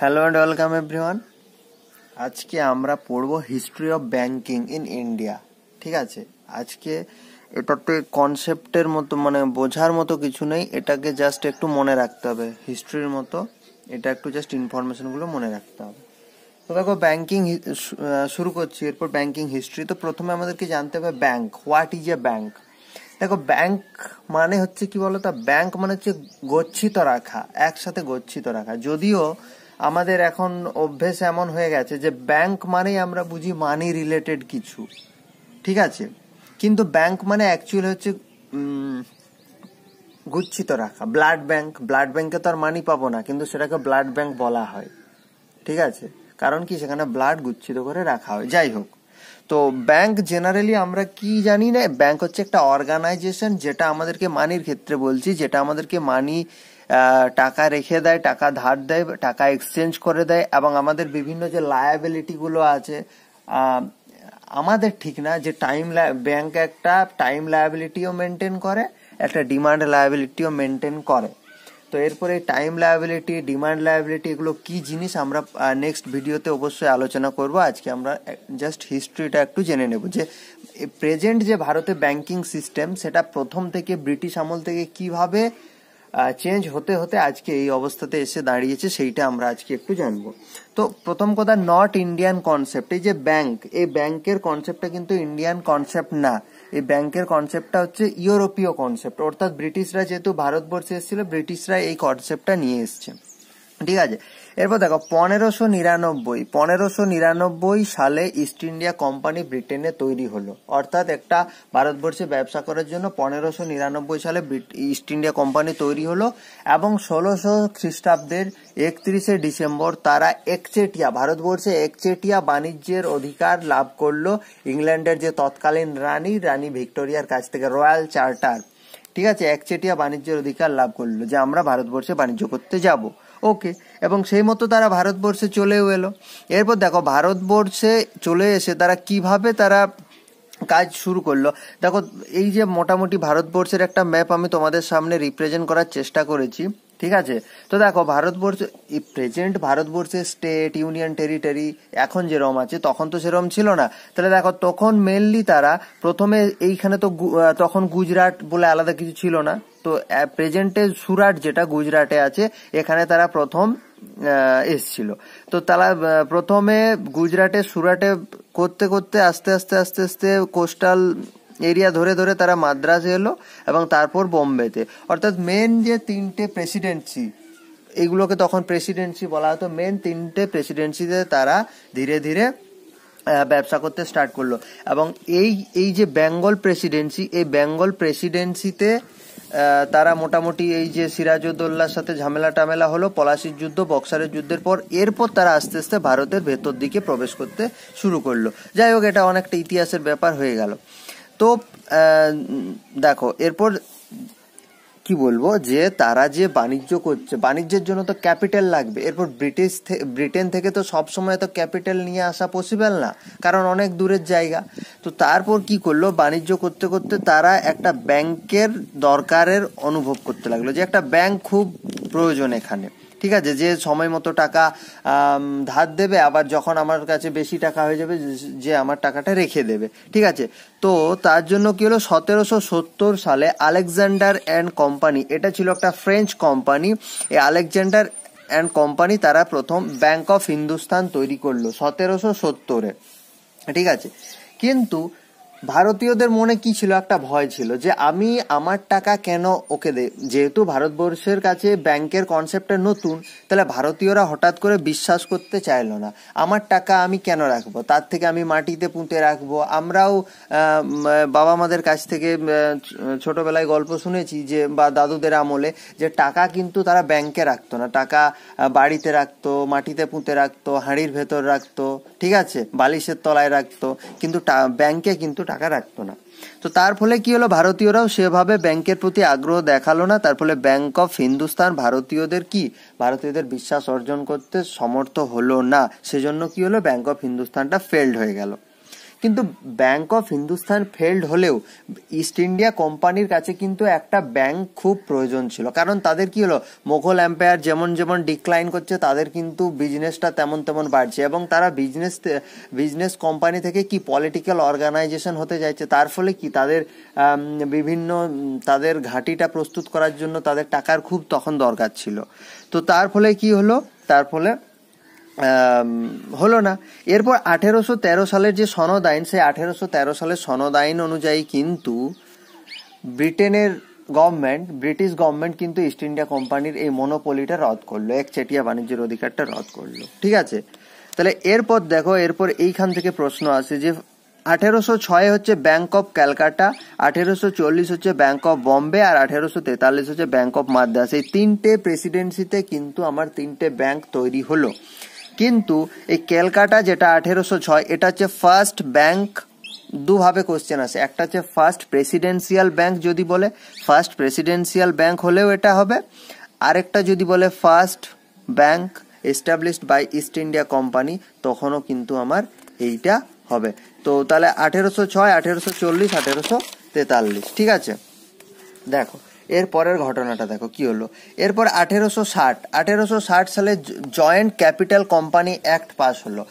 hello and welcome everyone আজকে আমরা পড়ব history of banking in India ঠিক আছে আজকে এটা এটাতে কনসেপ্টের মতো মানে বোঝার মতো কিছু নেই এটাকে জাস্ট একটু মনে রাখতে হবে হিস্ট্রির মতো এটা একটু জাস্ট ইনফরমেশনগুলো মনে রাখতে হবে তো দেখো ব্যাংকিং শুরু করছি এরপর ব্যাংকিং হিস্ট্রি তো প্রথমে আমাদেরকে জানতে হবে bank what is a bank দেখো ব্যাংক মানে হচ্ছে কি তা ব্যাংক মানে হচ্ছে গচ্ছিত রাখা একসাথে গচ্ছিত রাখা যদিও আমাদের এখন অভ্যেস এমন হয়ে গেছে যে ব্যাংক মানেই আমরা বুঝি মানি রিলেটেড কিছু ঠিক আছে কিন্তু ব্যাংক মানে অ্যাকচুয়ালি হচ্ছে গুচ্ছিত রাখা ব্লাড ব্যাংক ব্লাড ব্যাংকে তো আর মানি পাবো না কিন্তু সেটাকে ব্লাড ব্যাংক বলা হয় ঠিক আছে কারণ কি সেখানে ব্লাড গুচ্ছিত করে রাখা হয় যাই হোক তো ব্যাংক জেনারেলি আমরা কি জানি না ব্যাংক হচ্ছে একটা অর্গানাইজেশন যেটা আমাদেরকে মানির ক্ষেত্রে বলছি যেটা আমাদেরকে মানি টাকা রেখে দেয় টাকা ধার দেয় টাকা এক্সচেঞ্জ করে দেয় এবং আমাদের বিভিন্ন যে লায়াবিলিটিগুলো আছে আমাদের ঠিক না যে টাইম ব্যাংক একটা টাইম লায়াবিলিটিও মেনটেন করে একটা ডিমান্ড লায়াবিলিটিও মেনটেন করে তো এরপরে টাইম লায়াবিলিটি ডিমান্ড লায়াবিলিটি এগুলো কি জিনিস আমরা নেক্সট ভিডিওতে অবশ্যই আলোচনা করব আজকে আমরা জাস্ট হিস্ট্রিটা একটু জেনে নেব যে প্রেজেন্ট যে ভারতে ব্যাংকিং সিস্টেম সেটা প্রথম থেকে ব্রিটিশ আমল থেকে কিভাবে চেঞ্জ হতে হতে আজকে এই অবস্থাতে এসে দাঁড়িয়েছে সেইটা আমরা আজকে একটু জানবো তো প্রথম কথা নট ইন্ডিয়ান কনসেপ্ট এই যে ব্যাংক এই ব্যাংকের কনসেপ্টটা কিন্তু ইন্ডিয়ান কনসেপ্ট না এই ব্যাংকের কনসেপ্টটা হচ্ছে ইউরোপীয় কনসেপ্ট অর্থাৎ ব্রিটিশরা যেহেতু ভারতবর্ষে এসেছিল ব্রিটিশরা এই কনসেপ্টটা নিয়ে এসছে ঠিক আছে এরপর দেখো পনেরোশো নিরানব্বই পনেরোশো নিরানব্বই সালে ইস্ট ইন্ডিয়া কোম্পানি ব্রিটেনে তৈরি হলো অর্থাৎ একটা ভারতবর্ষে ব্যবসা করার জন্য পনেরোশো নিরানব্বই সালে ইস্ট ইন্ডিয়া কোম্পানি তৈরি হলো এবং ষোলোশো খ্রিস্টাব্দের একত্রিশে ডিসেম্বর তারা একচেটিয়া ভারতবর্ষে একচেটিয়া বাণিজ্যের অধিকার লাভ করলো ইংল্যান্ডের যে তৎকালীন রানী রানী ভিক্টোরিয়ার কাছ থেকে রয়্যাল চার্টার ঠিক আছে একচেটিয়া বাণিজ্যের অধিকার লাভ করলো যে আমরা ভারতবর্ষে বাণিজ্য করতে যাবো ওকে এবং সেই মতো তারা ভারতবর্ষে চলেও এলো এরপর দেখো ভারতবর্ষে চলে এসে তারা কিভাবে তারা কাজ শুরু করলো দেখো এই যে মোটামুটি ভারতবর্ষের একটা ম্যাপ আমি তোমাদের সামনে রিপ্রেজেন্ট করার চেষ্টা করেছি ঠিক আছে তো দেখো ভারতবর্ষ প্রেজেন্ট ভারতবর্ষের স্টেট ইউনিয়ন টেরিটরি এখন যেরম আছে তখন তো সেরম ছিল না তাহলে দেখো তখন মেনলি তারা প্রথমে এইখানে তো তখন গুজরাট বলে আলাদা কিছু ছিল না তো প্রেজেন্টে সুরাট যেটা গুজরাটে আছে এখানে তারা প্রথম এসছিল তো তারা প্রথমে গুজরাটে সুরাটে করতে করতে আস্তে আস্তে আস্তে আস্তে কোস্টাল এরিয়া ধরে ধরে তারা মাদ্রাস এলো এবং তারপর বোম্বেতে অর্থাৎ মেন যে তিনটে প্রেসিডেন্সি এগুলোকে তখন প্রেসিডেন্সি বলা হতো মেন তিনটে প্রেসিডেন্সিতে তারা ধীরে ধীরে ব্যবসা করতে স্টার্ট করলো এবং এই এই যে বেঙ্গল প্রেসিডেন্সি এই বেঙ্গল প্রেসিডেন্সিতে তারা মোটামুটি এই যে সিরাজউদ্দৌল্লার সাথে ঝামেলা টামেলা হলো পলাশির যুদ্ধ বক্সারের যুদ্ধের পর এরপর তারা আস্তে আস্তে ভারতের ভেতর দিকে প্রবেশ করতে শুরু করলো যাই হোক এটা অনেকটা ইতিহাসের ব্যাপার হয়ে গেল তো দেখো এরপর কি বলবো যে তারা যে বাণিজ্য করছে বাণিজ্যের জন্য তো ক্যাপিটাল লাগবে এরপর ব্রিটিশ ব্রিটেন থেকে তো সব সময় তো ক্যাপিটাল নিয়ে আসা পসিবল না কারণ অনেক দূরের জায়গা তো তারপর কি করলো বাণিজ্য করতে করতে তারা একটা ব্যাংকের দরকারের অনুভব করতে লাগলো যে একটা ব্যাংক খুব প্রয়োজন এখানে ঠিক আছে যে সময় মতো টাকা ধার দেবে আবার যখন আমার কাছে বেশি টাকা হয়ে যাবে যে আমার টাকাটা রেখে দেবে ঠিক আছে তো তার জন্য কি হলো সতেরোশো সত্তর সালে আলেকজান্ডার অ্যান্ড কোম্পানি এটা ছিল একটা ফ্রেঞ্চ কোম্পানি এই আলেকজান্ডার অ্যান্ড কোম্পানি তারা প্রথম ব্যাংক অফ হিন্দুস্তান তৈরি করলো সতেরোশো সত্তরে ঠিক আছে কিন্তু ভারতীয়দের মনে কি ছিল একটা ভয় ছিল যে আমি আমার টাকা কেন ওকে দে যেহেতু ভারতবর্ষের কাছে ব্যাংকের কনসেপ্টটা নতুন তাহলে ভারতীয়রা হঠাৎ করে বিশ্বাস করতে চাইলো না আমার টাকা আমি কেন রাখবো তার থেকে আমি মাটিতে পুঁতে রাখবো আমরাও বাবা মাদের কাছ থেকে ছোটবেলায় গল্প শুনেছি যে বা দাদুদের আমলে যে টাকা কিন্তু তারা ব্যাংকে রাখতো না টাকা বাড়িতে রাখতো মাটিতে পুঁতে রাখতো হাঁড়ির ভেতর রাখতো ঠিক আছে বালিশের তলায় রাখতো কিন্তু ব্যাংকে কিন্তু টাকা রাখতো না তো তার ফলে কি হলো ভারতীয়রাও সেভাবে ব্যাংকের প্রতি আগ্রহ দেখালো না তার ফলে ব্যাংক অফ হিন্দুস্তান ভারতীয়দের কি ভারতীয়দের বিশ্বাস অর্জন করতে সমর্থ হলো না সেজন্য কি হলো ব্যাংক অফ হিন্দুস্তানটা ফেল্ড হয়ে গেল কিন্তু ব্যাংক অফ হিন্দুস্থান ফেল্ড হলেও ইস্ট ইন্ডিয়া কোম্পানির কাছে কিন্তু একটা ব্যাংক খুব প্রয়োজন ছিল কারণ তাদের কি হলো মোঘল এম্পায়ার যেমন যেমন ডিক্লাইন করছে তাদের কিন্তু বিজনেসটা তেমন তেমন বাড়ছে এবং তারা বিজনেস বিজনেস কোম্পানি থেকে কি পলিটিক্যাল অর্গানাইজেশন হতে চাইছে তার ফলে কি তাদের বিভিন্ন তাদের ঘাঁটিটা প্রস্তুত করার জন্য তাদের টাকার খুব তখন দরকার ছিল তো তার ফলে কি হলো তার ফলে হলো না এরপর আঠেরোশো তেরো সালের যে সনদ আইন সেই আঠেরোশো তেরো সালের সনদ আইন অনুযায়ী কিন্তু ব্রিটেনের গভর্নমেন্ট ব্রিটিশ গভর্নমেন্ট কিন্তু ইস্ট ইন্ডিয়া কোম্পানির এই মনোপলিটা রদ করলো একচেটিয়া বাণিজ্যের অধিকারটা রদ করলো ঠিক আছে তাহলে এরপর দেখো এরপর এইখান থেকে প্রশ্ন আসে যে আঠেরোশো ছয় হচ্ছে ব্যাংক অফ ক্যালকাটা আঠেরোশো চল্লিশ হচ্ছে ব্যাংক অফ বম্বে আর আঠেরোশো তেতাল্লিশ হচ্ছে ব্যাংক অফ মাদ্রাস এই তিনটে প্রেসিডেন্সিতে কিন্তু আমার তিনটে ব্যাংক তৈরি হলো কিন্তু এই ক্যালকাটা যেটা আঠেরোশো ছয় এটা হচ্ছে ফার্স্ট ব্যাংক দুভাবে কোশ্চেন আসে একটা হচ্ছে ফার্স্ট প্রেসিডেন্সিয়াল ব্যাংক যদি বলে ফার্স্ট প্রেসিডেন্সিয়াল ব্যাংক হলেও এটা হবে আরেকটা যদি বলে first bank established by East India company তখনও কিন্তু আমার এইটা হবে তো তাহলে আঠেরোশো ছয় আঠেরোশো চল্লিশ আঠেরোশো তেতাল্লিশ ঠিক আছে দেখো এরপরের ঘটনাটা দেখো কি হলো এরপর আঠেরোশো ষাট আঠেরোশো ষাট সালে joint capital company act pass হলো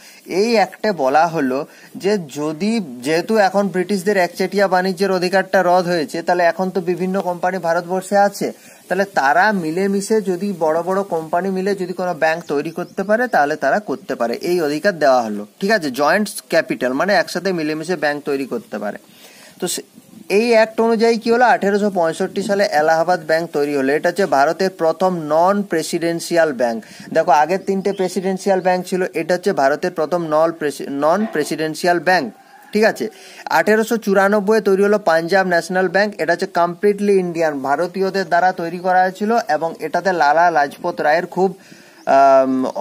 এই অ্যাক্টে বলা হলো যে যদি যেহেতু এখন ব্রিটিশদের একচেটিয়া বাণিজ্যের অধিকারটা রদ হয়েছে তাহলে এখন তো বিভিন্ন কোম্পানি ভারতবর্ষে আছে তাহলে তারা মিলেমিশে যদি বড় বড় কোম্পানি মিলে যদি কোনো ব্যাংক তৈরি করতে পারে তাহলে তারা করতে পারে এই অধিকার দেওয়া হলো ঠিক আছে জয়েন্ট ক্যাপিটাল মানে একসাথে মিলেমিশে ব্যাংক তৈরি করতে পারে তো এই অ্যাক্ট অনুযায়ী কি হলো আঠেরোশো পঁয়ষট্টি সালে এলাহাবাদ ব্যাংক তৈরি হলো এটা হচ্ছে ভারতের প্রথম নন প্রেসিডেন্সিয়াল ব্যাংক দেখো আগের তিনটে প্রেসিডেন্সিয়াল ব্যাংক ছিল এটা হচ্ছে ভারতের প্রথম নল নন প্রেসিডেন্সিয়াল ব্যাংক ঠিক আছে আঠেরোশো চুরানব্বই তৈরি হলো পাঞ্জাব ন্যাশনাল ব্যাংক এটা হচ্ছে কমপ্লিটলি ইন্ডিয়ান ভারতীয়দের দ্বারা তৈরি করা হয়েছিল এবং এটাতে লালা লাজপত রায়ের খুব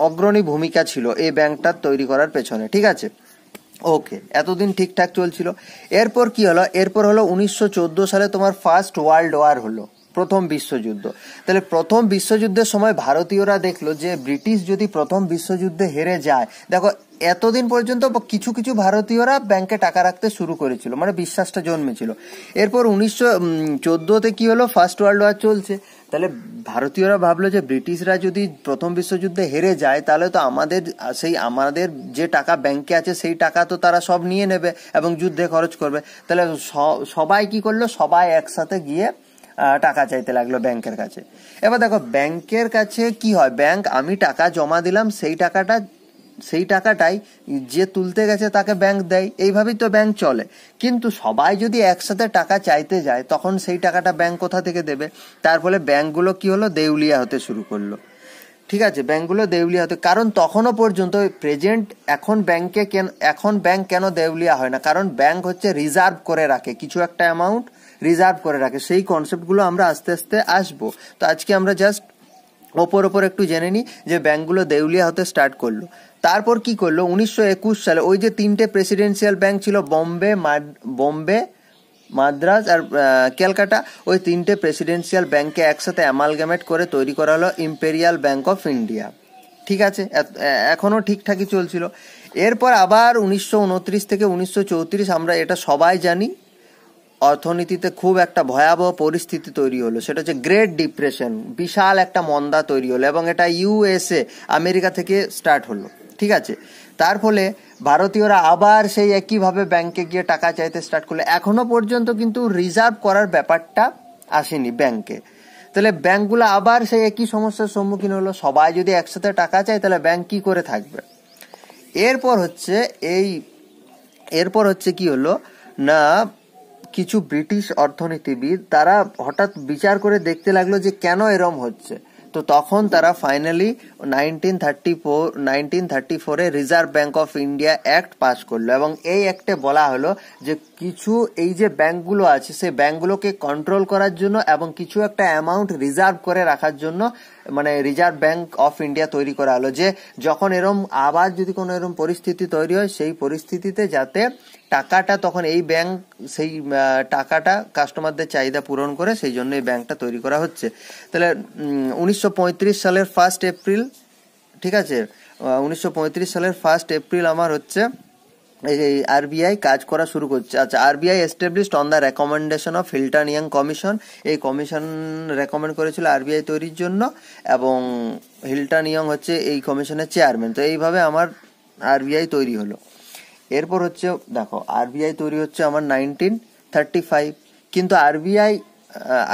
অগ্রণী ভূমিকা ছিল এই ব্যাংকটা তৈরি করার পেছনে ঠিক আছে ওকে এতদিন ঠিকঠাক চলছিল এরপর কি হলো এরপর হলো উনিশশো সালে তোমার ফার্স্ট ওয়ার্ল্ড ওয়ার হলো প্রথম বিশ্বযুদ্ধ তাহলে প্রথম বিশ্বযুদ্ধের সময় ভারতীয়রা দেখলো যে ব্রিটিশ যদি প্রথম বিশ্বযুদ্ধে হেরে যায় দেখো এতদিন পর্যন্ত কিছু কিছু ভারতীয়রা ব্যাংকে টাকা রাখতে শুরু করেছিল মানে বিশ্বাসটা জন্মেছিল এরপর উনিশশো চোদ্দোতে কি হলো ফার্স্ট ওয়ার্ল্ড ওয়ার চলছে তাহলে ভারতীয়রা ভাবলো যে ব্রিটিশরা যদি প্রথম বিশ্বযুদ্ধে হেরে যায় তাহলে তো আমাদের সেই আমাদের যে টাকা ব্যাংকে আছে সেই টাকা তো তারা সব নিয়ে নেবে এবং যুদ্ধে খরচ করবে তাহলে সবাই কি করলো সবাই একসাথে গিয়ে টাকা চাইতে লাগলো ব্যাংকের কাছে এবার দেখো ব্যাংকের কাছে কি হয় ব্যাংক আমি টাকা জমা দিলাম সেই টাকাটা সেই টাকাটাই যে তুলতে গেছে তাকে ব্যাংক দেয় এইভাবেই তো ব্যাংক চলে কিন্তু সবাই যদি একসাথে টাকা চাইতে যায় তখন সেই টাকাটা ব্যাংক কোথা থেকে দেবে তার ফলে ব্যাংকগুলো কি হলো দেউলিয়া হতে শুরু করলো ঠিক আছে ব্যাংকগুলো দেউলিয়া হতে কারণ তখনও পর্যন্ত প্রেজেন্ট এখন ব্যাংকে কেন এখন ব্যাংক কেন দেউলিয়া হয় না কারণ ব্যাংক হচ্ছে রিজার্ভ করে রাখে কিছু একটা অ্যামাউন্ট রিজার্ভ করে রাখে সেই কনসেপ্টগুলো আমরা আস্তে আস্তে আসবো তো আজকে আমরা জাস্ট ওপর ওপর একটু জেনে নিই যে ব্যাঙ্কগুলো দেউলিয়া হতে স্টার্ট করলো তারপর কি করলো উনিশশো সালে ওই যে তিনটে প্রেসিডেন্সিয়াল ব্যাংক ছিল বম্বে বম্বে মাদ্রাজ আর ক্যালকাটা ওই তিনটে প্রেসিডেন্সিয়াল ব্যাঙ্কে একসাথে অ্যামালগামেট করে তৈরি করা হলো ইম্পেরিয়াল ব্যাঙ্ক অফ ইন্ডিয়া ঠিক আছে এখনও ঠিকঠাকই চলছিল এরপর আবার উনিশশো থেকে উনিশশো আমরা এটা সবাই জানি অর্থনীতিতে খুব একটা ভয়াবহ পরিস্থিতি তৈরি হলো সেটা হচ্ছে গ্রেট ডিপ্রেশন বিশাল একটা মন্দা তৈরি হলো এবং এটা ইউএসএ আমেরিকা থেকে স্টার্ট হলো ঠিক আছে তার ফলে ভারতীয়রা আবার সেই একইভাবে ব্যাংকে গিয়ে টাকা চাইতে স্টার্ট করলো এখনো পর্যন্ত কিন্তু রিজার্ভ করার ব্যাপারটা আসেনি ব্যাংকে তাহলে ব্যাংকগুলো আবার সেই একই সমস্যার সম্মুখীন হলো সবাই যদি একসাথে টাকা চায় তাহলে ব্যাংক কি করে থাকবে এরপর হচ্ছে এই এরপর হচ্ছে কি হলো না কিছু ব্রিটিশ অর্থনীতিবিদ তারা হঠাৎ বিচার করে দেখতে লাগলো যে কেন এরম হচ্ছে তো তখন তারা finally nineteen thirty four nineteen thirty ফোরে Reserve Bank of India act pass করলো এবং এই অ্যাক্টে বলা হলো যে কিছু এই যে ব্যাঙ্কগুলো আছে সেই ব্যাঙ্কগুলোকে কন্ট্রোল করার জন্য এবং কিছু একটা অ্যামাউন্ট রিজার্ভ করে রাখার জন্য মানে রিজার্ভ ব্যাঙ্ক অফ ইন্ডিয়া তৈরি করা হলো যে যখন এরম আবার যদি কোনো এরম পরিস্থিতি তৈরি হয় সেই পরিস্থিতিতে যাতে টাকাটা তখন এই ব্যাংক সেই টাকাটা কাস্টমারদের চাহিদা পূরণ করে সেই জন্য এই ব্যাংকটা তৈরি করা হচ্ছে তাহলে উনিশশো সালের ফার্স্ট এপ্রিল ঠিক আছে উনিশশো সালের ফার্স্ট এপ্রিল আমার হচ্ছে এই আরবিআই কাজ করা শুরু করছে আচ্ছা RBI established on the recommendation of Hilton Young commission এই কমিশন রেকমেন্ড করেছিল আরবিআই তৈরির জন্য এবং হিল্টান ইয়ং হচ্ছে এই কমিশনের চেয়ারম্যান তো এইভাবে আমার আরবিআই তৈরি হলো এরপর হচ্ছে দেখো আরবিআই তৈরি হচ্ছে আমার নাইনটিন থার্টি ফাইভ কিন্তু আরবিআই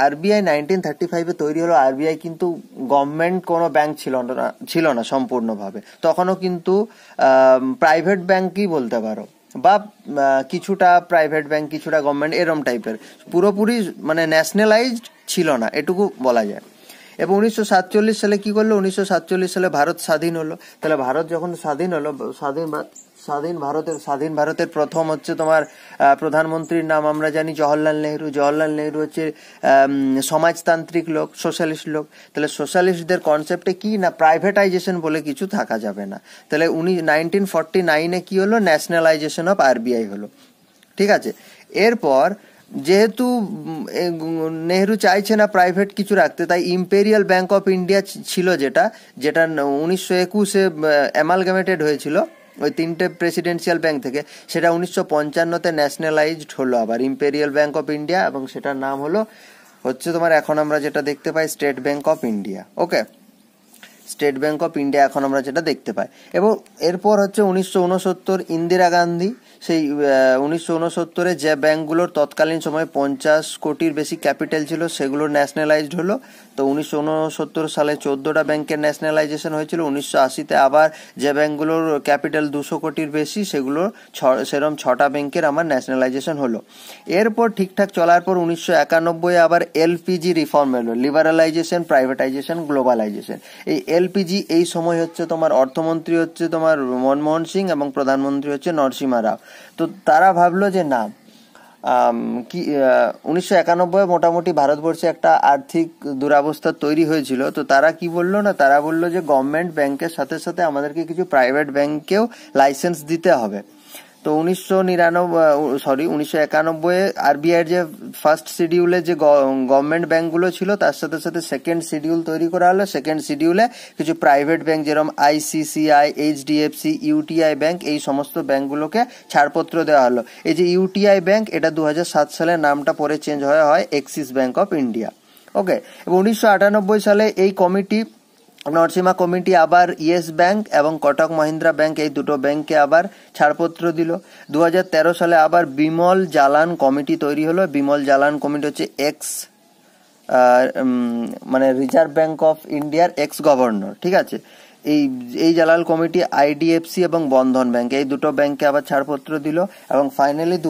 আরবিআই নাইনটিন থার্টি ফাইভে তৈরি হলো আরবিআই কিন্তু গভর্নমেন্ট কোনো ব্যাংক ছিল না ছিল না সম্পূর্ণভাবে তখনও কিন্তু প্রাইভেট ব্যাংকই বলতে পারো বা কিছুটা প্রাইভেট ব্যাংক কিছুটা গভর্নমেন্ট এরম টাইপের পুরোপুরি মানে ন্যাশনালাইজড ছিল না এটুকু বলা যায় এবং উনিশশো সাতচল্লিশ সালে কি করলো উনিশশো সাতচল্লিশ সালে ভারত স্বাধীন হলো তাহলে ভারত যখন স্বাধীন হলো স্বাধীন স্বাধীন ভারতের স্বাধীন ভারতের প্রথম হচ্ছে তোমার প্রধানমন্ত্রীর নাম আমরা জানি জওহরলাল নেহরু জওহরলাল নেহরু হচ্ছে সমাজতান্ত্রিক লোক সোশ্যালিস্ট লোক তাহলে সোশ্যালিস্টদের কনসেপ্টে কি না প্রাইভেটাইজেশন বলে কিছু থাকা যাবে না তাহলে উনি নাইনটিন ফর্টি নাইনে কী হলো ন্যাশনালাইজেশন অফ আরবিআই হলো ঠিক আছে এরপর যেহেতু নেহরু চাইছে না প্রাইভেট কিছু রাখতে তাই ইম্পেরিয়াল ব্যাঙ্ক অফ ইন্ডিয়া ছিল যেটা যেটা উনিশশো একুশে অ্যামালগামেটেড হয়েছিল ওই তিনটে প্রেসিডেন্সিয়াল ব্যাংক থেকে সেটা উনিশশো পঞ্চান্নতে ন্যাশনালাইজড হলো আবার ইম্পেরিয়াল ব্যাংক অফ ইন্ডিয়া এবং সেটার নাম হলো হচ্ছে তোমার এখন আমরা যেটা দেখতে পাই State Bank of India okay State Bank of India এখন আমরা যেটা দেখতে পাই এবং এরপর হচ্ছে উনিশশো ঊনসত্তর ইন্দিরা গান্ধী সেই উনিশশো উনসত্তরে যে ব্যাঙ্কগুলোর তৎকালীন সময়ে পঞ্চাশ কোটির বেশি ক্যাপিটাল ছিল সেগুলো ন্যাশনালাইজড হলো তো উনিশশো উনসত্তর সালে চোদ্দোটা ব্যাংকের ন্যাশনালাইজেশন হয়েছিল উনিশশো আশিতে আবার যে ব্যাঙ্কগুলোর ক্যাপিটাল দুশো কোটির বেশি সেগুলো ছ সেরম ছটা ব্যাংকের আমার ন্যাশনালাইজেশন হলো এরপর ঠিকঠাক চলার পর উনিশশো একানব্বই আবার এলপিজি রিফর্ম এলো লিবারালাইজেশন প্রাইভেটাইজেশন গ্লোবালাইজেশন এই এলপিজি এই সময় হচ্ছে তোমার অর্থমন্ত্রী হচ্ছে তোমার মনমোহন সিং এবং প্রধানমন্ত্রী হচ্ছে নরসিমা রাও তো তারা ভাবলো যে না কি উনিশশো একানব্বই মোটামুটি ভারতবর্ষে একটা আর্থিক দুরাবস্থা তৈরি হয়েছিল তো তারা কি বললো না তারা বললো যে গভর্নমেন্ট ব্যাংকের সাথে সাথে আমাদেরকে কিছু প্রাইভেট ব্যাংকেও লাইসেন্স দিতে হবে তো উনিশশো নিরানব্বই সরি উনিশশো একানব্বই আরবিআইয়ের যে ফার্স্ট শিডিউলে যে গভর্নমেন্ট ব্যাংকগুলো ছিল তার সাথে সাথে সেকেন্ড শিডিউল তৈরি করা হলো সেকেন্ড শিডিউলে কিছু প্রাইভেট ব্যাংক যেরকম আইসিসিআই এইচডিএফসি ইউটিআই ব্যাংক এই সমস্ত ব্যাংকগুলোকে ছাড়পত্র দেওয়া হলো এই যে ইউটিআই ব্যাংক এটা দু সালে নামটা পরে চেঞ্জ হয়ে হয় Axis Bank of India okay এবং উনিশশো সালে এই কমিটি নরসীমা কমিটি আবার ইয়েস ব্যাংক এবং কটক মহিন্দ্রা ব্যাংক এই দুটো ব্যাংকে আবার ছাড়পত্র দিল দু সালে আবার বিমল জালান কমিটি তৈরি হলো বিমল জালান কমিটি হচ্ছে এক্স মানে রিজার্ভ ব্যাংক অফ ইন্ডিয়ার এক্স গভর্নর ঠিক আছে এই এই জালাল কমিটি আইডিএফসি এবং বন্ধন ব্যাংক এই দুটো ব্যাংকে আবার ছাড়পত্র দিল এবং ফাইনালি দু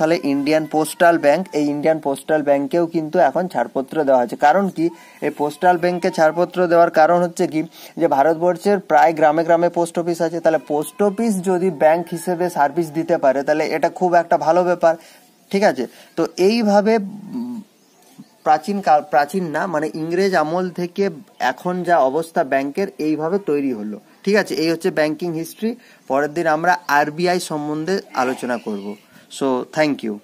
সালে ইন্ডিয়ান পোস্টাল ব্যাংক এই ইন্ডিয়ান পোস্টাল ব্যাংকেও কিন্তু এখন ছাড়পত্র দেওয়া হয়েছে কারণ কি এই পোস্টাল ব্যাংকে ছাড়পত্র দেওয়ার কারণ হচ্ছে কি যে ভারতবর্ষের প্রায় গ্রামে গ্রামে পোস্ট অফিস আছে তাহলে পোস্ট অফিস যদি ব্যাংক হিসেবে সার্ভিস দিতে পারে তাহলে এটা খুব একটা ভালো ব্যাপার ঠিক আছে তো এইভাবে প্রাচীন কাল প্রাচীন না মানে ইংরেজ আমল থেকে এখন যা অবস্থা ব্যাংকের এইভাবে তৈরি হলো ঠিক আছে এই হচ্ছে ব্যাংকিং হিস্ট্রি পরের দিন আমরা আরবিআই সম্বন্ধে আলোচনা করব সো থ্যাংক ইউ